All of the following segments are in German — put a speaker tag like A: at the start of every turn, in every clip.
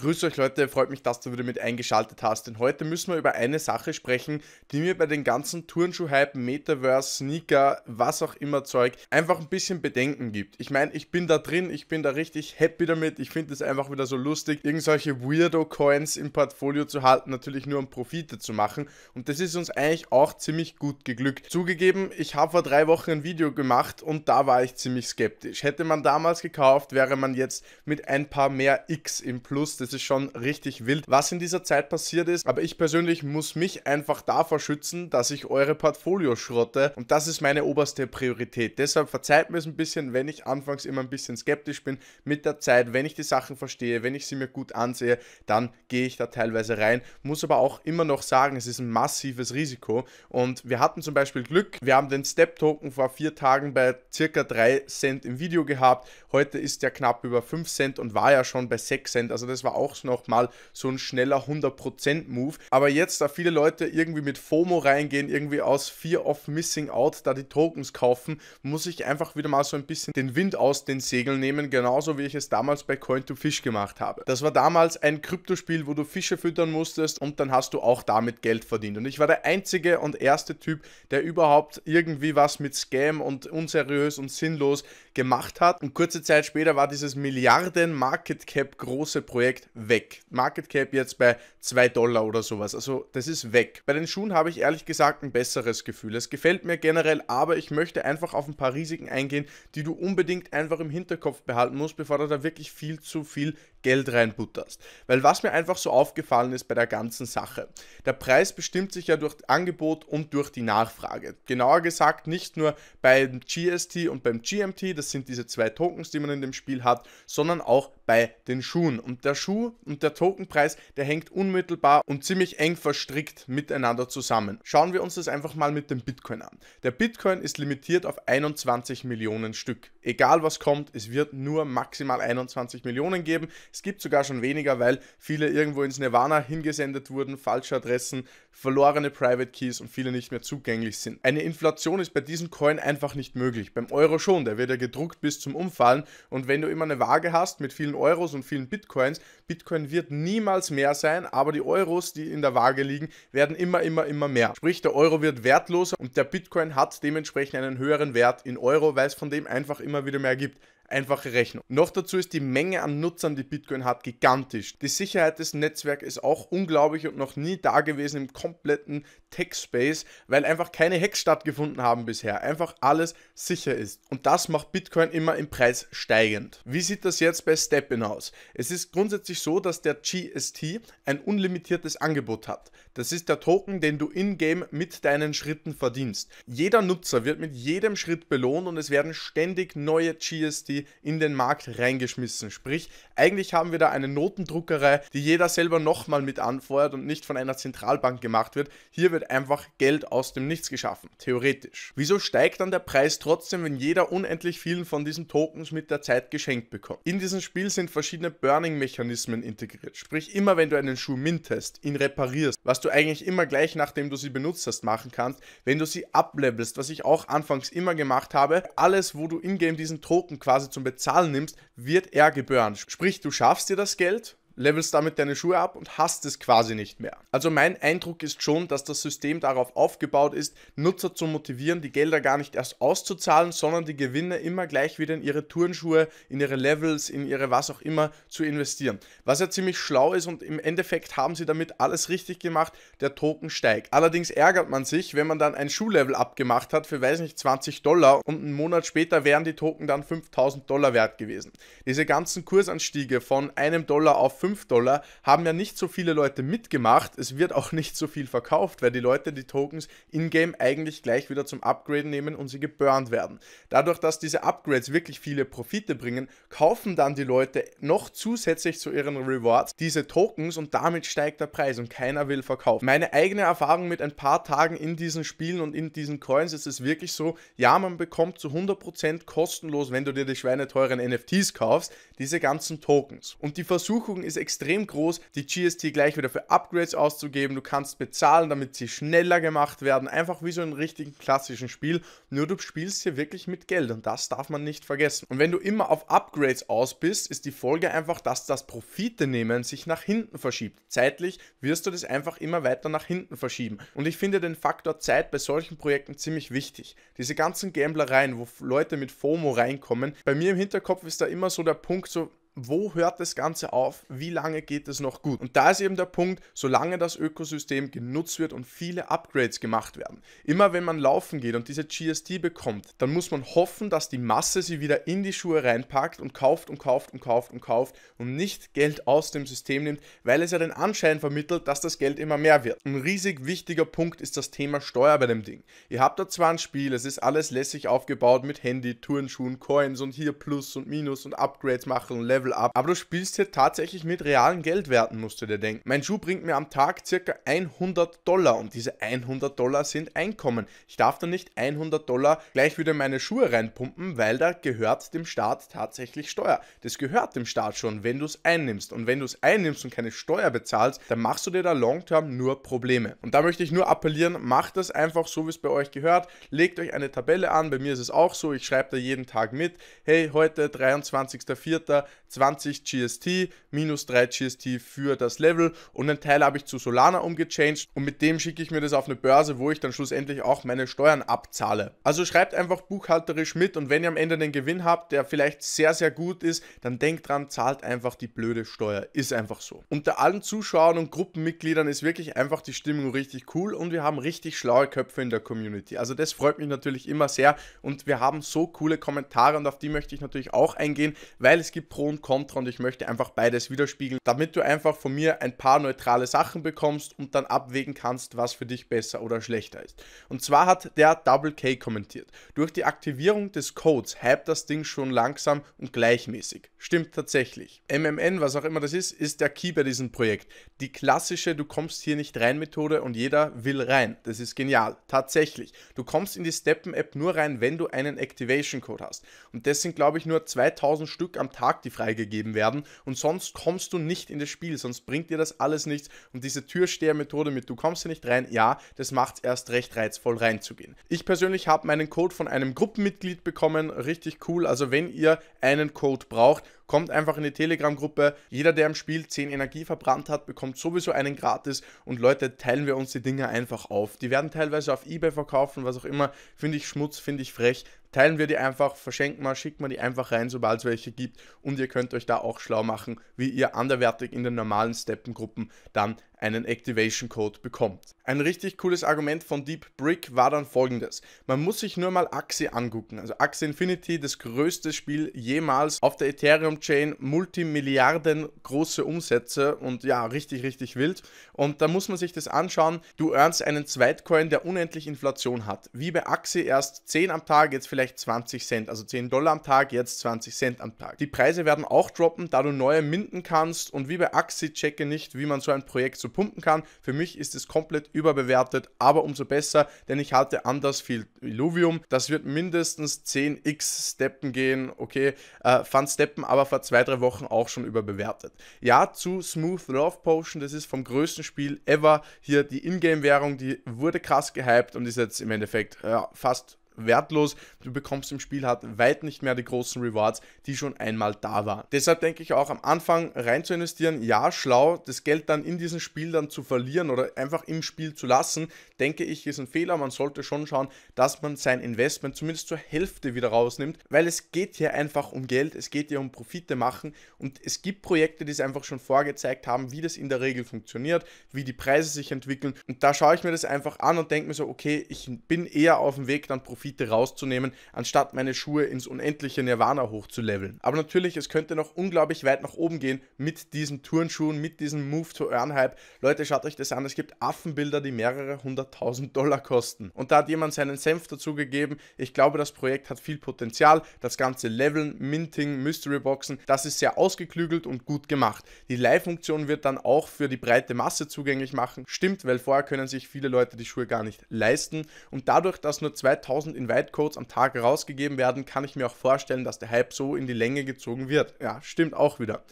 A: Grüß euch Leute, freut mich, dass du wieder mit eingeschaltet hast, denn heute müssen wir über eine Sache sprechen, die mir bei den ganzen Turnschuh-Hype, Metaverse, Sneaker, was auch immer Zeug einfach ein bisschen Bedenken gibt. Ich meine, ich bin da drin, ich bin da richtig happy damit, ich finde es einfach wieder so lustig, irgendwelche Weirdo-Coins im Portfolio zu halten, natürlich nur um Profite zu machen und das ist uns eigentlich auch ziemlich gut geglückt. Zugegeben, ich habe vor drei Wochen ein Video gemacht und da war ich ziemlich skeptisch. Hätte man damals gekauft, wäre man jetzt mit ein paar mehr X im Plus, das das ist schon richtig wild, was in dieser Zeit passiert ist. Aber ich persönlich muss mich einfach davor schützen, dass ich eure Portfolio schrotte. Und das ist meine oberste Priorität. Deshalb verzeiht mir es ein bisschen, wenn ich anfangs immer ein bisschen skeptisch bin mit der Zeit. Wenn ich die Sachen verstehe, wenn ich sie mir gut ansehe, dann gehe ich da teilweise rein. Muss aber auch immer noch sagen, es ist ein massives Risiko. Und wir hatten zum Beispiel Glück. Wir haben den Step-Token vor vier Tagen bei circa 3 Cent im Video gehabt. Heute ist der knapp über 5 Cent und war ja schon bei 6 Cent. Also das war auch auch nochmal so ein schneller 100% Move. Aber jetzt, da viele Leute irgendwie mit FOMO reingehen, irgendwie aus Fear of Missing Out da die Tokens kaufen, muss ich einfach wieder mal so ein bisschen den Wind aus den Segeln nehmen, genauso wie ich es damals bei coin to fish gemacht habe. Das war damals ein Kryptospiel, wo du Fische füttern musstest und dann hast du auch damit Geld verdient. Und ich war der einzige und erste Typ, der überhaupt irgendwie was mit Scam und unseriös und sinnlos gemacht hat. Und kurze Zeit später war dieses Milliarden Market Cap große Projekt weg. Market Cap jetzt bei 2 Dollar oder sowas. Also das ist weg. Bei den Schuhen habe ich ehrlich gesagt ein besseres Gefühl. Es gefällt mir generell, aber ich möchte einfach auf ein paar Risiken eingehen, die du unbedingt einfach im Hinterkopf behalten musst, bevor du da wirklich viel zu viel Geld reinbutterst. Weil was mir einfach so aufgefallen ist bei der ganzen Sache, der Preis bestimmt sich ja durch Angebot und durch die Nachfrage. Genauer gesagt nicht nur beim GST und beim GMT, das sind diese zwei Tokens, die man in dem Spiel hat, sondern auch bei den Schuhen. Und der Schuh und der Tokenpreis, der hängt unmittelbar und ziemlich eng verstrickt miteinander zusammen. Schauen wir uns das einfach mal mit dem Bitcoin an. Der Bitcoin ist limitiert auf 21 Millionen Stück. Egal was kommt, es wird nur maximal 21 Millionen geben. Es gibt sogar schon weniger, weil viele irgendwo ins Nirvana hingesendet wurden, falsche Adressen, verlorene Private Keys und viele nicht mehr zugänglich sind. Eine Inflation ist bei diesem Coin einfach nicht möglich. Beim Euro schon, der wird ja gedruckt bis zum Umfallen. Und wenn du immer eine Waage hast mit vielen Euros und vielen Bitcoins, Bitcoin wird niemals mehr sein, aber die Euros, die in der Waage liegen, werden immer, immer, immer mehr. Sprich, der Euro wird wertloser und der Bitcoin hat dementsprechend einen höheren Wert in Euro, weil es von dem einfach immer wieder mehr gibt einfache Rechnung. Noch dazu ist die Menge an Nutzern, die Bitcoin hat, gigantisch. Die Sicherheit des Netzwerks ist auch unglaublich und noch nie da gewesen im kompletten Tech-Space, weil einfach keine Hacks stattgefunden haben bisher. Einfach alles sicher ist. Und das macht Bitcoin immer im Preis steigend. Wie sieht das jetzt bei Stepin aus? Es ist grundsätzlich so, dass der GST ein unlimitiertes Angebot hat. Das ist der Token, den du in-game mit deinen Schritten verdienst. Jeder Nutzer wird mit jedem Schritt belohnt und es werden ständig neue GST in den Markt reingeschmissen. Sprich, eigentlich haben wir da eine Notendruckerei, die jeder selber nochmal mit anfeuert und nicht von einer Zentralbank gemacht wird. Hier wird einfach Geld aus dem Nichts geschaffen, theoretisch. Wieso steigt dann der Preis trotzdem, wenn jeder unendlich vielen von diesen Tokens mit der Zeit geschenkt bekommt? In diesem Spiel sind verschiedene Burning-Mechanismen integriert. Sprich, immer wenn du einen Schuh mintest, ihn reparierst, was du eigentlich immer gleich nachdem du sie benutzt hast machen kannst, wenn du sie ablevelst, was ich auch anfangs immer gemacht habe, alles, wo du in-game diesen Token quasi zum Bezahlen nimmst, wird er gebühren. Sprich, du schaffst dir das Geld levelst damit deine Schuhe ab und hast es quasi nicht mehr. Also mein Eindruck ist schon, dass das System darauf aufgebaut ist, Nutzer zu motivieren, die Gelder gar nicht erst auszuzahlen, sondern die Gewinne immer gleich wieder in ihre Turnschuhe, in ihre Levels, in ihre was auch immer zu investieren. Was ja ziemlich schlau ist und im Endeffekt haben sie damit alles richtig gemacht, der Token steigt. Allerdings ärgert man sich, wenn man dann ein Schuhlevel abgemacht hat für weiß nicht 20 Dollar und einen Monat später wären die Token dann 5000 Dollar wert gewesen. Diese ganzen Kursanstiege von einem Dollar auf 5 Dollar, haben ja nicht so viele Leute mitgemacht. Es wird auch nicht so viel verkauft, weil die Leute die Tokens in-game eigentlich gleich wieder zum Upgraden nehmen und sie geburnt werden. Dadurch, dass diese Upgrades wirklich viele Profite bringen, kaufen dann die Leute noch zusätzlich zu ihren Rewards diese Tokens und damit steigt der Preis und keiner will verkaufen. Meine eigene Erfahrung mit ein paar Tagen in diesen Spielen und in diesen Coins ist es wirklich so, ja, man bekommt zu 100% kostenlos, wenn du dir die schweineteuren NFTs kaufst, diese ganzen Tokens. Und die Versuchung ist ist extrem groß, die GST gleich wieder für Upgrades auszugeben. Du kannst bezahlen, damit sie schneller gemacht werden. Einfach wie so ein richtigen klassischen Spiel. Nur du spielst hier wirklich mit Geld und das darf man nicht vergessen. Und wenn du immer auf Upgrades aus bist, ist die Folge einfach, dass das Profite nehmen sich nach hinten verschiebt. Zeitlich wirst du das einfach immer weiter nach hinten verschieben. Und ich finde den Faktor Zeit bei solchen Projekten ziemlich wichtig. Diese ganzen Gamblereien, wo Leute mit FOMO reinkommen, bei mir im Hinterkopf ist da immer so der Punkt so, wo hört das Ganze auf, wie lange geht es noch gut. Und da ist eben der Punkt, solange das Ökosystem genutzt wird und viele Upgrades gemacht werden. Immer wenn man laufen geht und diese GST bekommt, dann muss man hoffen, dass die Masse sie wieder in die Schuhe reinpackt und kauft und kauft und kauft und kauft und nicht Geld aus dem System nimmt, weil es ja den Anschein vermittelt, dass das Geld immer mehr wird. Ein riesig wichtiger Punkt ist das Thema Steuer bei dem Ding. Ihr habt da zwar ein Spiel, es ist alles lässig aufgebaut mit Handy, Turnschuhen, Coins und hier Plus und Minus und Upgrades machen und Level Level up. Aber du spielst hier tatsächlich mit realen Geldwerten, musst du dir denken. Mein Schuh bringt mir am Tag circa 100 Dollar und diese 100 Dollar sind Einkommen. Ich darf da nicht 100 Dollar gleich wieder in meine Schuhe reinpumpen, weil da gehört dem Staat tatsächlich Steuer. Das gehört dem Staat schon, wenn du es einnimmst. Und wenn du es einnimmst und keine Steuer bezahlst, dann machst du dir da long-term nur Probleme. Und da möchte ich nur appellieren, macht das einfach so, wie es bei euch gehört. Legt euch eine Tabelle an, bei mir ist es auch so, ich schreibe da jeden Tag mit. Hey, heute 23.04. 20 GST minus 3 GST für das Level und einen Teil habe ich zu Solana umgechanged und mit dem schicke ich mir das auf eine Börse, wo ich dann schlussendlich auch meine Steuern abzahle. Also schreibt einfach buchhalterisch mit und wenn ihr am Ende den Gewinn habt, der vielleicht sehr, sehr gut ist, dann denkt dran, zahlt einfach die blöde Steuer. Ist einfach so. Unter allen Zuschauern und Gruppenmitgliedern ist wirklich einfach die Stimmung richtig cool und wir haben richtig schlaue Köpfe in der Community. Also das freut mich natürlich immer sehr und wir haben so coole Kommentare und auf die möchte ich natürlich auch eingehen, weil es gibt Pro und und und ich möchte einfach beides widerspiegeln, damit du einfach von mir ein paar neutrale Sachen bekommst und dann abwägen kannst, was für dich besser oder schlechter ist. Und zwar hat der Double K kommentiert. Durch die Aktivierung des Codes hype das Ding schon langsam und gleichmäßig. Stimmt tatsächlich. MMN, was auch immer das ist, ist der Key bei diesem Projekt. Die klassische Du kommst hier nicht rein Methode und jeder will rein. Das ist genial. Tatsächlich. Du kommst in die Steppen-App nur rein, wenn du einen Activation-Code hast. Und das sind, glaube ich, nur 2000 Stück am Tag, die frei freigegeben werden. Und sonst kommst du nicht in das Spiel, sonst bringt dir das alles nichts. Und diese Türsteher-Methode mit du kommst hier nicht rein, ja, das macht es erst recht reizvoll reinzugehen. Ich persönlich habe meinen Code von einem Gruppenmitglied bekommen, richtig cool. Also wenn ihr einen Code braucht, kommt einfach in die Telegram-Gruppe. Jeder, der im Spiel 10 Energie verbrannt hat, bekommt sowieso einen gratis und Leute, teilen wir uns die Dinge einfach auf. Die werden teilweise auf Ebay verkaufen, was auch immer. Finde ich Schmutz, finde ich frech. Teilen wir die einfach, verschenken wir, schicken wir die einfach rein, sobald es welche gibt. Und ihr könnt euch da auch schlau machen, wie ihr anderwertig in den normalen Steppengruppen dann einen Activation Code bekommt. Ein richtig cooles Argument von Deep Brick war dann folgendes. Man muss sich nur mal Axie angucken. Also Axie Infinity, das größte Spiel jemals auf der Ethereum Chain, Multimilliarden große Umsätze und ja, richtig, richtig wild. Und da muss man sich das anschauen. Du earnst einen Zweitcoin, der unendlich Inflation hat. Wie bei Axie erst 10 am Tag, jetzt vielleicht 20 Cent. Also 10 Dollar am Tag, jetzt 20 Cent am Tag. Die Preise werden auch droppen, da du neue minden kannst. Und wie bei Axie checke nicht, wie man so ein Projekt so pumpen kann. Für mich ist es komplett überbewertet, aber umso besser, denn ich hatte anders viel Illuvium. Das wird mindestens 10x Steppen gehen. Okay, äh, fand Steppen aber vor zwei, drei Wochen auch schon überbewertet. Ja, zu Smooth Love Potion, das ist vom größten Spiel ever. Hier die Ingame-Währung, die wurde krass gehypt und ist jetzt im Endeffekt ja, fast wertlos. Du bekommst im Spiel halt weit nicht mehr die großen Rewards, die schon einmal da waren. Deshalb denke ich auch am Anfang rein zu investieren, ja, schlau, das Geld dann in diesem Spiel dann zu verlieren oder einfach im Spiel zu lassen, denke ich, ist ein Fehler. Man sollte schon schauen, dass man sein Investment zumindest zur Hälfte wieder rausnimmt, weil es geht hier einfach um Geld, es geht hier um Profite machen und es gibt Projekte, die es einfach schon vorgezeigt haben, wie das in der Regel funktioniert, wie die Preise sich entwickeln und da schaue ich mir das einfach an und denke mir so, okay, ich bin eher auf dem Weg, dann Profite Gebiete rauszunehmen, anstatt meine Schuhe ins unendliche Nirvana hochzuleveln. Aber natürlich, es könnte noch unglaublich weit nach oben gehen mit diesen Turnschuhen, mit diesem Move-to-Earn-Hype. Leute, schaut euch das an, es gibt Affenbilder, die mehrere hunderttausend Dollar kosten. Und da hat jemand seinen Senf dazugegeben. Ich glaube, das Projekt hat viel Potenzial. Das ganze Leveln, Minting, Mystery Boxen, das ist sehr ausgeklügelt und gut gemacht. Die Leihfunktion wird dann auch für die breite Masse zugänglich machen. Stimmt, weil vorher können sich viele Leute die Schuhe gar nicht leisten. Und dadurch, dass nur 2000 1000 Invite-Codes am Tag rausgegeben werden, kann ich mir auch vorstellen, dass der Hype so in die Länge gezogen wird. Ja, stimmt auch wieder.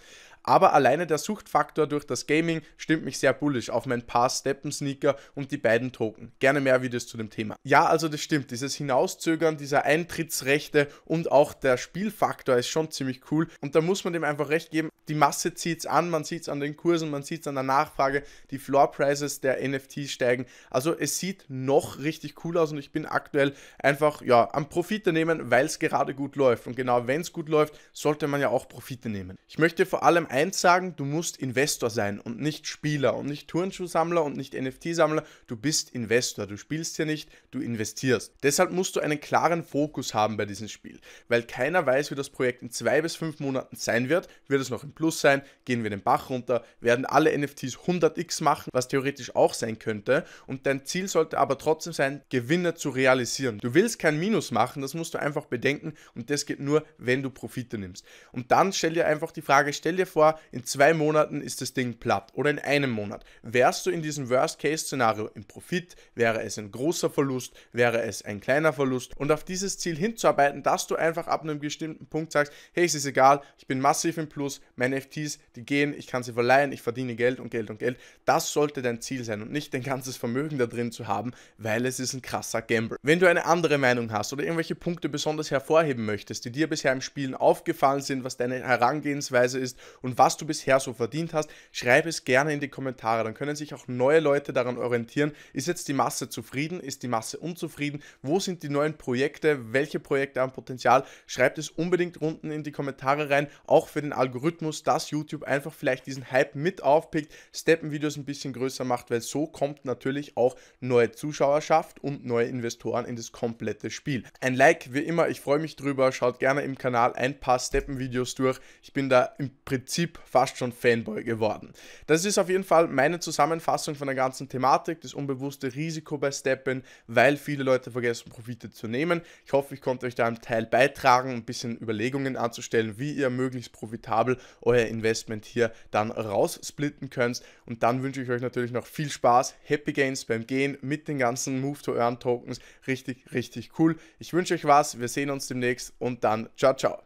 A: Aber alleine der Suchtfaktor durch das Gaming stimmt mich sehr bullisch auf mein Paar Steppen-Sneaker und die beiden Token. Gerne mehr Videos zu dem Thema. Ja, also das stimmt. Dieses Hinauszögern dieser Eintrittsrechte und auch der Spielfaktor ist schon ziemlich cool. Und da muss man dem einfach recht geben. Die Masse zieht es an, man sieht es an den Kursen, man sieht es an der Nachfrage. Die Floor Prices der NFTs steigen. Also es sieht noch richtig cool aus und ich bin aktuell einfach ja, am Profite nehmen, weil es gerade gut läuft. Und genau wenn es gut läuft, sollte man ja auch Profite nehmen. Ich möchte vor allem ein eins sagen, du musst Investor sein und nicht Spieler und nicht Turnschuhsammler und nicht NFT-Sammler. Du bist Investor. Du spielst hier nicht, du investierst. Deshalb musst du einen klaren Fokus haben bei diesem Spiel. Weil keiner weiß, wie das Projekt in zwei bis fünf Monaten sein wird. Wird es noch im Plus sein? Gehen wir den Bach runter? Werden alle NFTs 100x machen, was theoretisch auch sein könnte? Und dein Ziel sollte aber trotzdem sein, Gewinne zu realisieren. Du willst kein Minus machen, das musst du einfach bedenken und das geht nur, wenn du Profite nimmst. Und dann stell dir einfach die Frage, stell dir vor, Januar, in zwei Monaten ist das Ding platt oder in einem Monat. Wärst du in diesem Worst-Case-Szenario im Profit, wäre es ein großer Verlust, wäre es ein kleiner Verlust und auf dieses Ziel hinzuarbeiten, dass du einfach ab einem bestimmten Punkt sagst, hey, es ist egal, ich bin massiv im Plus, meine FTs, die gehen, ich kann sie verleihen, ich verdiene Geld und Geld und Geld. Das sollte dein Ziel sein und nicht dein ganzes Vermögen da drin zu haben, weil es ist ein krasser Gamble. Wenn du eine andere Meinung hast oder irgendwelche Punkte besonders hervorheben möchtest, die dir bisher im Spielen aufgefallen sind, was deine Herangehensweise ist und und was du bisher so verdient hast, schreib es gerne in die Kommentare. Dann können sich auch neue Leute daran orientieren. Ist jetzt die Masse zufrieden? Ist die Masse unzufrieden? Wo sind die neuen Projekte? Welche Projekte haben Potenzial? Schreibt es unbedingt unten in die Kommentare rein. Auch für den Algorithmus, dass YouTube einfach vielleicht diesen Hype mit aufpickt, Steppenvideos ein bisschen größer macht, weil so kommt natürlich auch neue Zuschauerschaft und neue Investoren in das komplette Spiel. Ein Like, wie immer, ich freue mich drüber. Schaut gerne im Kanal ein paar Steppenvideos durch. Ich bin da im Prinzip Prinzip fast schon Fanboy geworden. Das ist auf jeden Fall meine Zusammenfassung von der ganzen Thematik, das unbewusste Risiko bei Steppen, weil viele Leute vergessen, Profite zu nehmen. Ich hoffe, ich konnte euch da einen Teil beitragen, ein bisschen Überlegungen anzustellen, wie ihr möglichst profitabel euer Investment hier dann raussplitten könnt. Und dann wünsche ich euch natürlich noch viel Spaß, Happy Gains beim Gehen mit den ganzen Move-to-Earn-Tokens. Richtig, richtig cool. Ich wünsche euch was, wir sehen uns demnächst und dann ciao, ciao.